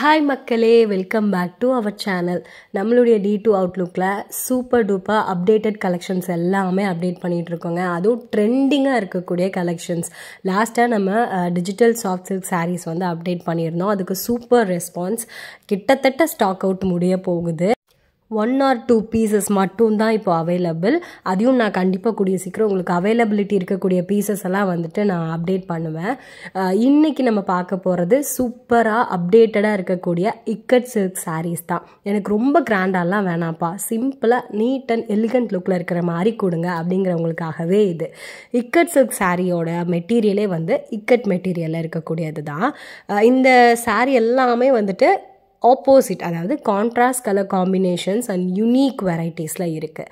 hi மக்களே welcome back to our channel நம்மளுடைய டி டூ அவுட்லுக்கில் சூப்பர் டூப்பாக அப்டேட்டட் கலெக்ஷன்ஸ் எல்லாமே அப்டேட் பண்ணிகிட்ருக்கோங்க அதுவும் ட்ரெண்டிங்காக இருக்கக்கூடிய கலெக்ஷன்ஸ் லாஸ்ட்டாக நம்ம டிஜிட்டல் சாஃப்ட் சில்க் சாரீஸ் வந்து அப்டேட் பண்ணியிருந்தோம் அதுக்கு சூப்பர் ரெஸ்பான்ஸ் கிட்டத்தட்ட ஸ்டாக் அவுட் முடிய போகுது ஒன் ஆர் டூ பீசஸ் மட்டும் தான் இப்போ அவைலபிள் அதையும் நான் கண்டிப்பாக கூடிய சீக்கிரம் உங்களுக்கு அவைலபிலிட்டி இருக்கக்கூடிய பீசஸ் எல்லாம் வந்துட்டு நான் அப்டேட் பண்ணுவேன் இன்றைக்கி நம்ம பார்க்க போகிறது சூப்பராக அப்டேட்டடாக இருக்கக்கூடிய இக்கட் சில்க் சாரீஸ் தான் எனக்கு ரொம்ப கிராண்டாலாம் வேணாம்ப்பா சிம்பிளாக நீட் அண்ட் எலிகண்ட் லுக்கில் இருக்கிற மாதிரி கொடுங்க அப்படிங்கிறவங்களுக்காகவே இது இக்கட் சில்க் சாரியோட மெட்டீரியலே வந்து இக்கட் மெட்டீரியலில் இருக்கக்கூடியது தான் இந்த சாரி எல்லாமே வந்துட்டு ஆப்போசிட் அதாவது contrast colour combinations and unique வெரைட்டிஸில் இருக்குது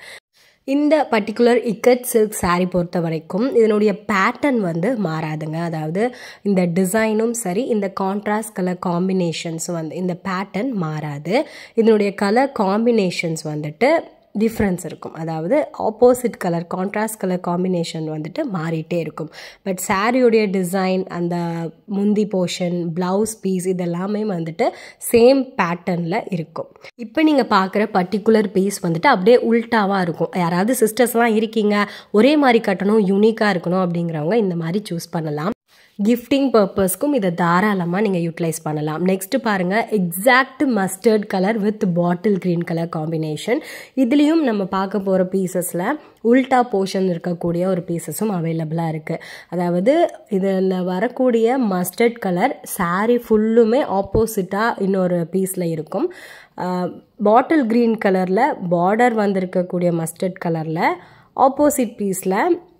இந்த பர்டிகுலர் இக்கட் சில்க் சாரி பொறுத்த வரைக்கும் இதனுடைய பேட்டர்ன் வந்து மாறாதுங்க அதாவது இந்த டிசைனும் சரி இந்த கான்ட்ராஸ்ட் கலர் காம்பினேஷன்ஸும் வந்து இந்த பேட்டர்ன் மாறாது இதனுடைய கலர் காம்பினேஷன்ஸ் வந்துட்டு டிஃப்ரென்ஸ் இருக்கும் அதாவது opposite colour contrast colour combination வந்துட்டு மாறிட்டே இருக்கும் பட் சாரியுடைய டிசைன் அந்த முந்தி போர்ஷன் ப்ளவுஸ் பீஸ் இதெல்லாமே வந்துட்டு சேம் பேட்டர்னில் இருக்கும் இப்போ நீங்கள் பார்க்குற பர்டிகுலர் பீஸ் வந்துட்டு அப்படியே உல்ட்டாவாக இருக்கும் யாராவது சிஸ்டர்ஸ்லாம் இருக்கீங்க ஒரே மாதிரி கட்டணும் யூனிக்காக இருக்கணும் அப்படிங்கிறவங்க இந்த மாதிரி சூஸ் பண்ணலாம் கிஃப்டிங் பர்பஸ்க்கும் இதை தாராளமாக நீங்கள் யூட்டிலைஸ் பண்ணலாம் நெக்ஸ்ட்டு பாருங்கள் exact mustard colour with bottle green colour combination இதுலேயும் நம்ம பார்க்க போகிற பீசஸில் உல்டா போர்ஷன் இருக்கக்கூடிய ஒரு பீசஸும் அவைலபிளாக இருக்குது அதாவது இதில் வரக்கூடிய மஸ்டர்ட் கலர் சாரீ ஃபுல்லுமே ஆப்போசிட்டாக இன்னொரு பீஸில் இருக்கும் பாட்டில் க்ரீன் கலரில் பார்டர் வந்திருக்கக்கூடிய மஸ்டர்ட் கலரில் ஆப்போசிட் பீஸில்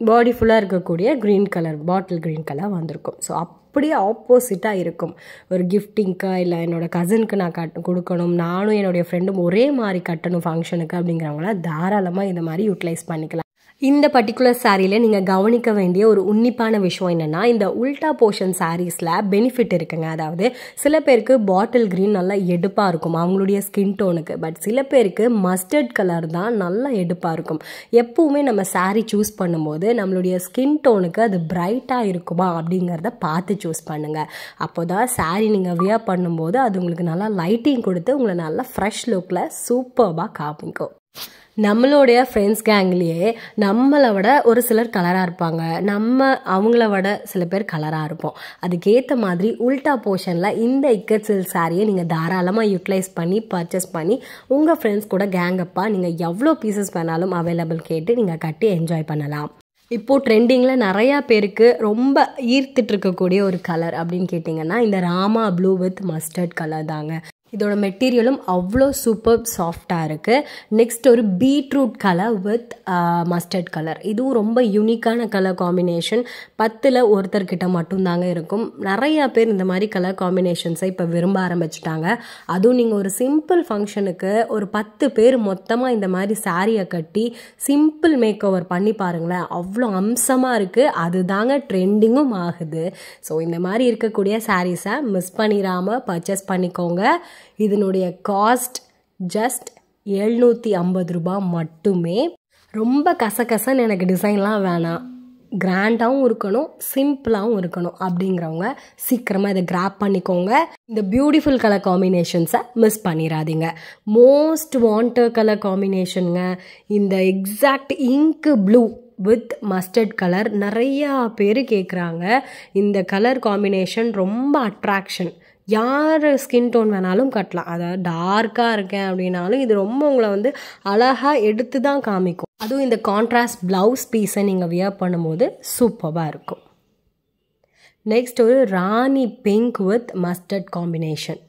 பாடி ஃபுல்லாக இருக்கக்கூடிய green colour bottle green colour வந்திருக்கும் ஸோ அப்படியே ஆப்போசிட்டாக இருக்கும் ஒரு கிஃப்டிங்க்கா இல்லை என்னோடய கசனுக்கு நான் கட் கொடுக்கணும் நானும் என்னுடைய ஃப்ரெண்டும் ஒரே மாதிரி கட்டணும் ஃபங்க்ஷனுக்கு அப்படிங்கிறவங்களாம் தாராளமாக இந்த மாதிரி யூட்டிலைஸ் பண்ணிக்கலாம் இந்த பர்டிகுலர் சாரியில் நீங்கள் கவனிக்க வேண்டிய ஒரு உன்னிப்பான விஷயம் என்னென்னா இந்த உல்டா போர்ஷன் சாரீஸில் பெனிஃபிட் இருக்குங்க அதாவது சில பேருக்கு பாட்டில் க்ரீன் நல்லா எடுப்பாக இருக்கும் அவங்களுடைய ஸ்கின் டோனுக்கு பட் சில பேருக்கு மஸ்டர்ட் கலர் தான் நல்லா எடுப்பாக இருக்கும் எப்பவுமே நம்ம சாரீ சூஸ் பண்ணும்போது நம்மளுடைய ஸ்கின் டோனுக்கு அது பிரைட்டாக இருக்குமா அப்படிங்கிறத பார்த்து சூஸ் பண்ணுங்கள் அப்போ தான் சாரீ நீங்கள் வியர் பண்ணும்போது அது உங்களுக்கு நல்லா லைட்டிங் கொடுத்து உங்களை நல்லா ஃப்ரெஷ் லுக்கில் சூப்பர்பாக காமிக்கும் நம்மளுடைய ஃப்ரெண்ட்ஸ் கேங்லேயே நம்மளை விட ஒரு சிலர் கலராக இருப்பாங்க நம்ம அவங்கள விட சில பேர் கலராக இருப்போம் அதுக்கேற்ற மாதிரி உல்டா போர்ஷனில் இந்த இக்கட் சில் சாரியை நீங்கள் தாராளமாக யூட்டிலைஸ் பண்ணி பர்ச்சேஸ் பண்ணி உங்கள் ஃப்ரெண்ட்ஸ் கூட கேங்கப்பாக நீங்கள் எவ்வளோ பீசஸ் வேணாலும் அவைலபிள் கேட்டு நீங்கள் கட்டி என்ஜாய் பண்ணலாம் இப்போது ட்ரெண்டிங்கில் நிறையா பேருக்கு ரொம்ப ஈர்த்துட்டு இருக்கக்கூடிய ஒரு கலர் அப்படின்னு கேட்டிங்கன்னா இந்த Rama blue with mustard colour தாங்க இதோட மெட்டீரியலும் அவ்வளோ சூப்பர் சாஃப்டாக இருக்குது நெக்ஸ்ட் ஒரு beetroot colour with mustard colour இதுவும் ரொம்ப யூனிக்கான கலர் காம்பினேஷன் பத்தில் ஒருத்தர்கிட்ட மட்டும்தாங்க இருக்கும் நிறையா பேர் இந்த மாதிரி கலர் காம்பினேஷன்ஸை இப்போ விரும்ப ஆரம்பிச்சிட்டாங்க அதுவும் நீங்கள் ஒரு சிம்பிள் ஃபங்க்ஷனுக்கு ஒரு பத்து பேர் மொத்தமாக இந்த மாதிரி சாரியை கட்டி சிம்பிள் மேக் ஓவர் பண்ணி பாருங்களேன் அவ்வளோ அம்சமாக இருக்குது அதுதாங்க ட்ரெண்டிங்கும் ஆகுது ஸோ இந்த மாதிரி இருக்கக்கூடிய சாரீஸை மிஸ் பண்ணிடாமல் பர்ச்சேஸ் பண்ணிக்கோங்க இதனுடைய காஸ்ட் ஜஸ்ட் எழுநூற்றி ஐம்பது ரூபா மட்டுமே ரொம்ப கசகசன்னு எனக்கு டிசைன்லாம் வேணாம் கிராண்டாகவும் இருக்கணும் சிம்பிளாகவும் இருக்கணும் அப்படிங்கிறவங்க சீக்கிரமாக இதை கிராப் பண்ணிக்கோங்க இந்த பியூட்டிஃபுல் கலர் காம்பினேஷன்ஸை மிஸ் பண்ணிடாதீங்க மோஸ்ட் வாண்டர் கலர் காம்பினேஷனுங்க இந்த எக்ஸாக்ட் இங்கு ப்ளூ வித் மஸ்டர்ட் கலர் நிறையா பேர் கேட்குறாங்க இந்த கலர் காம்பினேஷன் ரொம்ப அட்ராக்ஷன் யார் ஸ்கின் டோன் வேணாலும் கட்டலாம் அதாவது டார்க்காக இருக்கேன் அப்படின்னாலும் இது ரொம்ப உங்களை வந்து அழகாக எடுத்து தான் காமிக்கும் அதுவும் இந்த கான்ட்ராஸ்ட் ப்ளவுஸ் பீஸை நீங்கள் வியர் பண்ணும்போது சூப்பராக இருக்கும் நெக்ஸ்ட் ஒரு Rani pink with mustard combination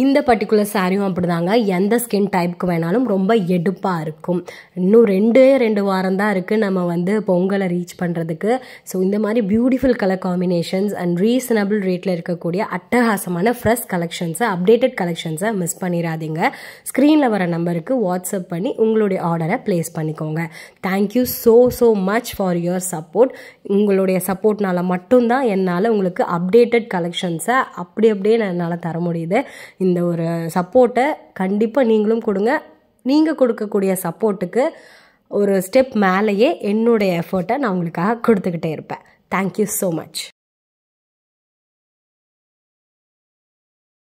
இந்த பர்டிகுலர் சாரியும் அப்படிதாங்க எந்த ஸ்கின் டைப்புக்கு வேணாலும் ரொம்ப எடுப்பாக இருக்கும் இன்னும் ரெண்டே ரெண்டு வாரம் தான் இருக்குது நம்ம வந்து பொங்கலை ரீச் பண்ணுறதுக்கு ஸோ இந்த மாதிரி beautiful colour combinations and reasonable ரேட்டில் இருக்கக்கூடிய அட்டகாசமான ஃப்ரெஷ் கலெக்ஷன்ஸை அப்டேட்டட் கலெக்ஷன்ஸை மிஸ் பண்ணிடாதீங்க ஸ்க்ரீனில் வர நம்பருக்கு வாட்ஸ்அப் பண்ணி உங்களுடைய ஆர்டரை ப்ளேஸ் பண்ணிக்கோங்க thank you so so much for your support உங்களுடைய சப்போர்ட்னால் மட்டும்தான் என்னால் உங்களுக்கு அப்டேட்டட் கலெக்ஷன்ஸை அப்படி அப்படியே என்னால் தர முடியுது இந்த ஒரு சப்போர்ட்டை கண்டிப்பாக நீங்களும் கொடுங்க நீங்கள் கொடுக்கக்கூடிய சப்போர்ட்டுக்கு ஒரு ஸ்டெப் மேலேயே என்னுடைய எஃபர்ட்டை நான் உங்களுக்காக கொடுத்துக்கிட்டே இருப்பேன் தேங்க்யூ ஸோ மச்